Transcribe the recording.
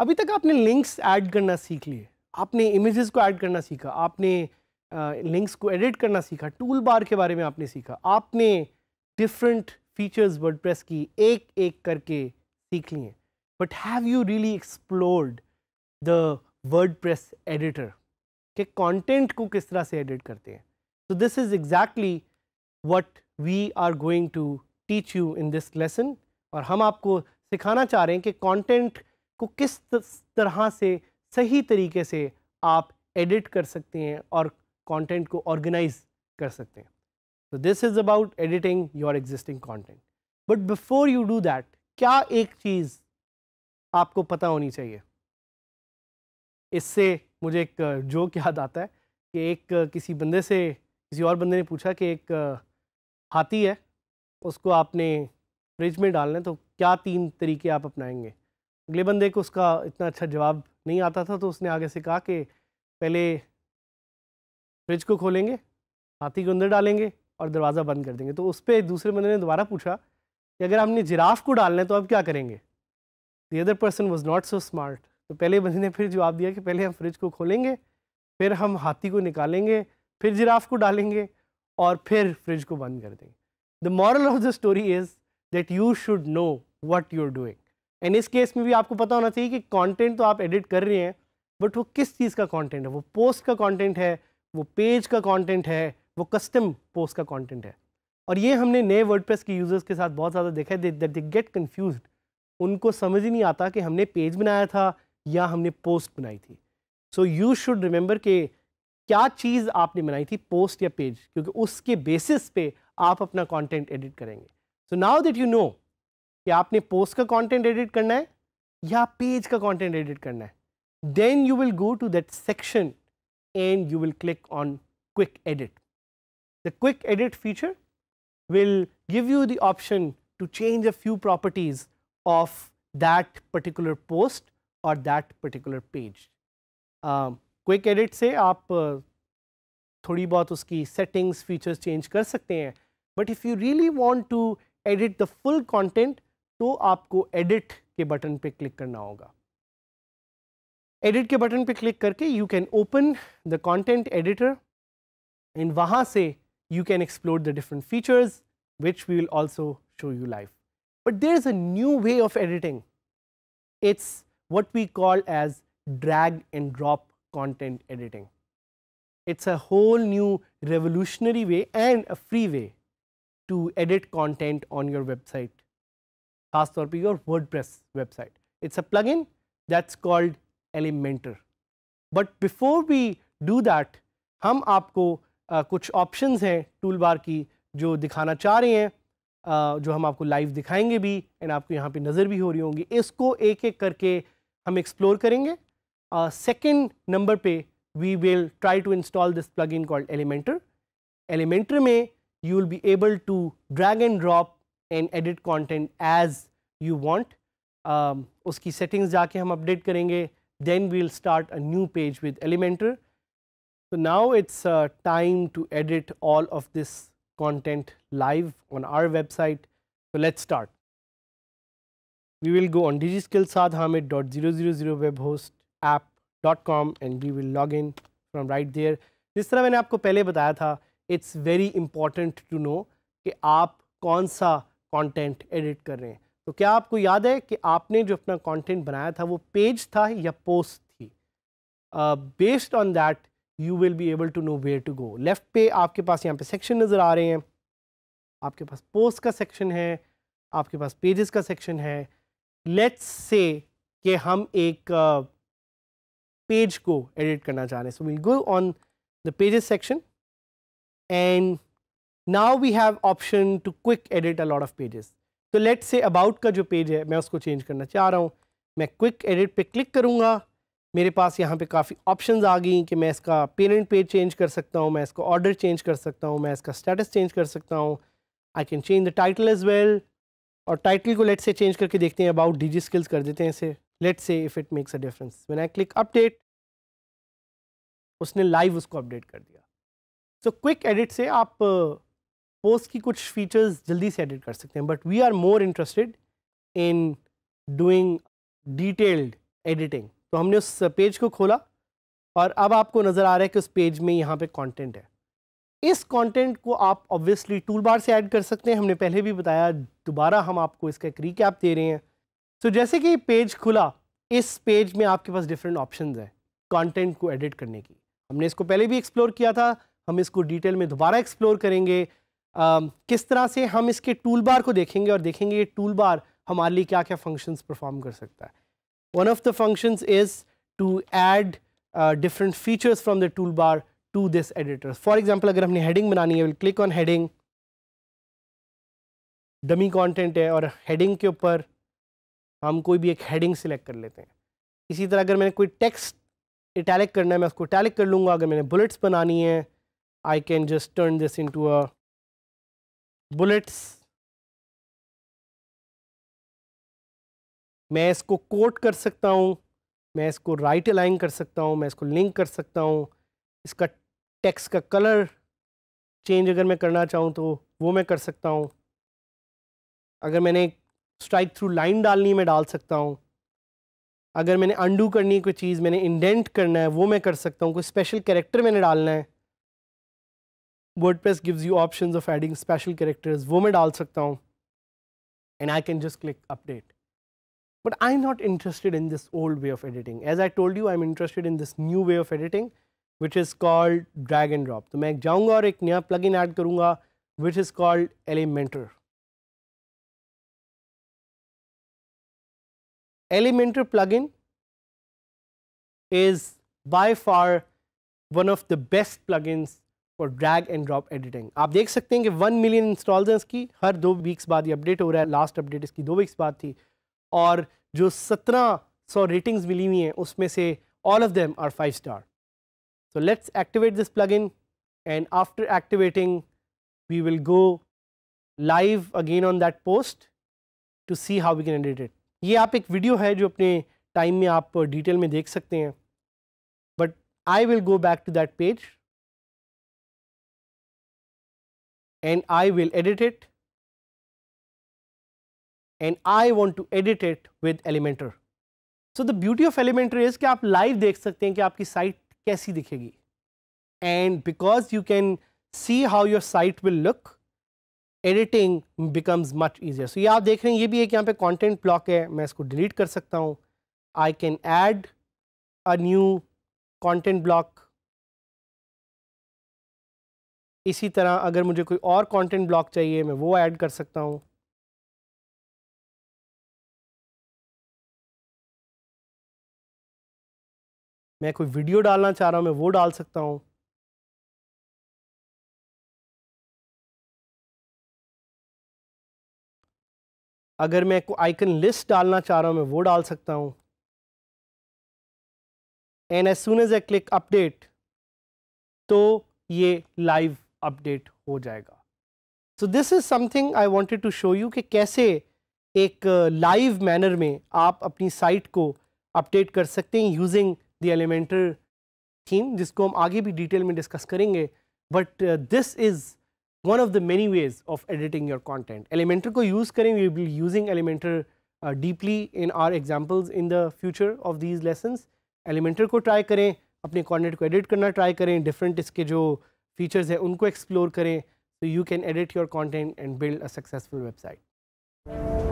अभी तक आपने लिंक्स ऐड करना सीख लिए आपने इमेजेस को ऐड करना सीखा आपने लिंक्स को एडिट करना सीखा टूल बार के बारे में आपने सीखा आपने डिफरेंट फीचर्स वर्डप्रेस की एक एक करके सीख लिए but have you really explored the WordPress editor के कंटेंट को किस तरह से एडिट करते हैं so this is exactly what we are going to teach you in this lesson और हम आपको सिखाना चाह रहे हैं कि कॉन्टेंट को किस तरह से सही तरीके से आप एडिट कर सकते हैं और कंटेंट को ऑर्गेनाइज कर सकते हैं तो this is about editing your existing content but before you do that क्या एक चीज़ आपको पता होनी चाहिए इससे मुझे एक जोक याद आता है कि एक किसी बंदे से किसी और बंदे ने पूछा कि एक हाथी है उसको आपने फ्रिज में डालना है तो क्या तीन तरीके आप अपनाएंगे अगले बंदे को उसका इतना अच्छा जवाब नहीं आता था तो उसने आगे से कहा कि पहले फ्रिज को खोलेंगे हाथी को अंदर डालेंगे और दरवाज़ा बंद कर देंगे तो उस पर दूसरे बंदे ने दोबारा पूछा कि अगर हमने जिराफ को डालना है तो अब क्या करेंगे the other person was not so smart तो पहले बंदे ने फिर जवाब दिया कि पहले हम फ्रिज को खोलेंगे फिर हम हाथी को निकालेंगे फिर जिराफ को डालेंगे और फिर फ्रिज को बंद कर देंगे the moral of the story is that you should know what you're doing and इस केस में भी आपको पता होना चाहिए कि कंटेंट तो आप एडिट कर रहे हैं बट वो किस चीज़ का कंटेंट है वो पोस्ट का कंटेंट है वो पेज का कंटेंट है वो कस्टम पोस्ट का कंटेंट है और ये हमने नए वर्डप्रेस के यूज़र्स के साथ बहुत ज़्यादा देखा है दैट दे गेट कन्फ्यूज उनको समझ ही नहीं आता कि हमने पेज बनाया था या हमने पोस्ट बनाई थी सो यू शुड रिमेंबर के क्या चीज़ आपने बनाई थी पोस्ट या पेज क्योंकि उसके बेसिस पे आप अपना कॉन्टेंट एडिट करेंगे so now that you know कि आपने पोस्ट का कंटेंट एडिट करना है या पेज का कंटेंट एडिट करना है then you will go to that section and you will click on quick edit the quick edit feature will give you the option to change a few properties of that particular post और that particular page quick edit से आप uh, थोड़ी बहुत उसकी settings features change कर सकते हैं but if you really want to edit the full content तो आपको एडिट के बटन पे क्लिक करना होगा एडिट के बटन पे क्लिक करके you can open the content editor and वहां से you can explore the different features which we will also show you live but there is a new way of editing it's what we call as drag and drop content editing it's a whole new revolutionary way and a free way to edit content on your website खासतौर पे your WordPress website it's a plugin that's called Elementor but before we do that हम आपको आ, कुछ options हैं tool bar की जो दिखाना चाह रहे हैं आ, जो हम आपको लाइव दिखाएंगे भी एंड आपको यहाँ पे नज़र भी हो रही होंगी इसको एक एक करके हम एक्सप्लोर करेंगे सेकेंड नंबर पे we will try to install this plugin called Elementor. Elementor may you will be able to drag and drop and edit content as you want उसकी सेटिंग्स जाके हम अपडेट करेंगे then we'll start a new page with Elementor तो now it's time to edit all of this content live on our website तो let start we will go on digi skill साथ Hamid dot zero zero zero web host app dot com and we will log in from right there जिस तरह मैंने आपको पहले बताया था it's very important to know कि आप कौन सा कंटेंट एडिट कर रहे हैं तो क्या आपको याद है कि आपने जो अपना कंटेंट बनाया था वो पेज था या पोस्ट थी based on that you will be able to know where to go left पे आपके पास यहाँ पे सेक्शन नज़र आ रहे हैं आपके पास पोस्ट का सेक्शन है आपके पास पेजेस का सेक्शन है लेट्स से कि हम एक पेज uh, को एडिट करना चाह रहे हैं so will go on the pages section and now we have option to quick edit a lot of pages तो लेट से अबाउट का जो पेज है मैं उसको चेंज करना चाह रहा हूँ मैं क्विक एडिट पे क्लिक करूँगा मेरे पास यहाँ पे काफ़ी ऑप्शंस आ गई कि मैं इसका पेरेंट पेज चेंज कर सकता हूँ मैं इसका ऑर्डर चेंज कर सकता हूँ मैं इसका स्टेटस चेंज कर सकता हूँ I can change the title as well और टाइटल को लेट से चेंज करके देखते हैं अबाउट डीजी स्किल्स कर देते हैं इसे let say if it makes a difference when I click update उसने लाइव उसको अपडेट कर दिया सो क्विक एडिट से आप पोस्ट की कुछ फीचर्स जल्दी से एडिट कर सकते हैं but we are more interested in doing detailed editing तो हमने उस पेज को खोला और अब आपको नज़र आ रहा है कि उस पेज में यहाँ पे कंटेंट है इस कंटेंट को आप ऑब्वियसली टूल बार से ऐड कर सकते हैं हमने पहले भी बताया दोबारा हम आपको इसका एक रिकैप दे रहे हैं सो so, जैसे कि पेज खुला इस पेज में आपके पास डिफरेंट ऑप्शन है कॉन्टेंट को एडिट करने की हमने इसको पहले भी एक्सप्लोर किया था हम इसको डिटेल में दोबारा एक्सप्लोर करेंगे किस तरह से हम इसके टूल बार को देखेंगे और देखेंगे ये टूल बार हमारे लिए क्या क्या फंक्शंस परफॉर्म कर सकता है one of the functions is to add different features from the toolbar to this editor for example अगर हमने हेडिंग बनानी है will click on heading dummy content है और हेडिंग के ऊपर हम कोई भी एक हेडिंग सिलेक्ट कर लेते हैं इसी तरह अगर मैंने कोई टेक्स्ट इटैलिक करना है मैं उसको इटैलिक कर लूँगा अगर मैंने बुलेट्स बनानी है I can just turn this into a bullets मैं इसको कोट कर सकता हूँ मैं इसको राइट अलाइन कर सकता हूँ मैं इसको लिंक कर सकता हूँ इसका टेक्स का कलर चेंज अगर मैं करना चाहूँ तो वो मैं कर सकता हूँ अगर मैंने स्ट्राइक थ्रू लाइन डालनी मैं डाल सकता हूँ अगर मैंने अंडू करनी कोई चीज़ मैंने इंडेंट करना है वो मैं कर सकता हूँ कोई स्पेशल कैरेक्टर मैंने डालना है WordPress gives you options of adding special characters वो मैं and I can just click update. But I'm not interested in this old way of editing. As I told you, I'm interested in this new way of editing, which is called drag and drop. So I'll go and add plugin add plugin, which is called Elementor. Elementor plugin is by far one of the best plugins for drag and drop editing आप देख सकते हैं कि one million installs हैं इसकी हर दो weeks बाद ये अपडेट हो रहा है लास्ट अपडेट इसकी दो वीक्स बाद थी और जो सत्रह सौ रेटिंग्स मिली हुई हैं उसमें से all of them are five star so let's activate this plugin and after activating we will go live again on that post to see how we can edit it ये आप एक video है जो अपने time में आप detail में देख सकते हैं but I will go back to that page and I will edit it and I want to edit it with Elementor. So the beauty of Elementor is कि आप live देख सकते हैं कि आपकी site कैसी दिखेगी and because you can see how your site will look editing becomes much easier. So ये आप देख रहे हैं ये भी एक यहाँ पे content block है मैं इसको delete कर सकता हूँ I can add a new content block इसी तरह अगर मुझे कोई और कंटेंट ब्लॉक चाहिए मैं वो ऐड कर सकता हूँ मैं कोई वीडियो डालना चाह रहा हूँ मैं वो डाल सकता हूँ अगर मैं कोई आइकन लिस्ट डालना चाह रहा हूँ मैं वो डाल सकता हूँ and as soon as I click update तो ये लाइव अपडेट हो जाएगा so this is something I wanted to show you कि कैसे एक लाइव uh, मैनर में आप अपनी साइट को अपडेट कर सकते हैं यूजिंग द एलिमेंटर थीम जिसको हम आगे भी डिटेल में डिस्कस करेंगे but this is one of the many ways of editing your content Elementor को यूज़ करें you be using Elementor deeply in our examples in the future of these lessons Elementor को try करें अपने content को edit करना try करें different इसके जो फीचर्स हैं उनको एक्सप्लोर करें तो you can edit your content and build a successful website